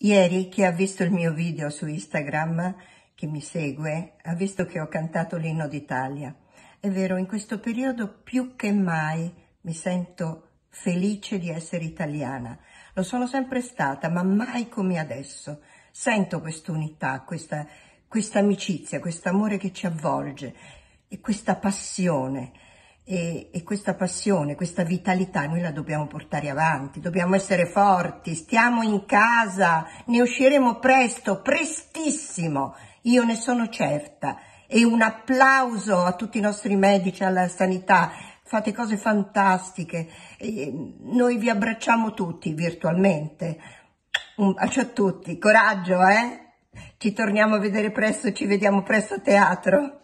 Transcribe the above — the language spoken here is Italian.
Ieri chi ha visto il mio video su Instagram, chi mi segue, ha visto che ho cantato l'inno d'Italia. È vero, in questo periodo più che mai mi sento felice di essere italiana. Lo sono sempre stata, ma mai come adesso. Sento quest'unità, questa, questa amicizia, questo amore che ci avvolge e questa passione. E, e, questa passione, questa vitalità noi la dobbiamo portare avanti, dobbiamo essere forti, stiamo in casa, ne usciremo presto, prestissimo, io ne sono certa. E un applauso a tutti i nostri medici, alla sanità, fate cose fantastiche, e noi vi abbracciamo tutti virtualmente. Un bacio a tutti, coraggio, eh? Ci torniamo a vedere presto, ci vediamo presto a teatro.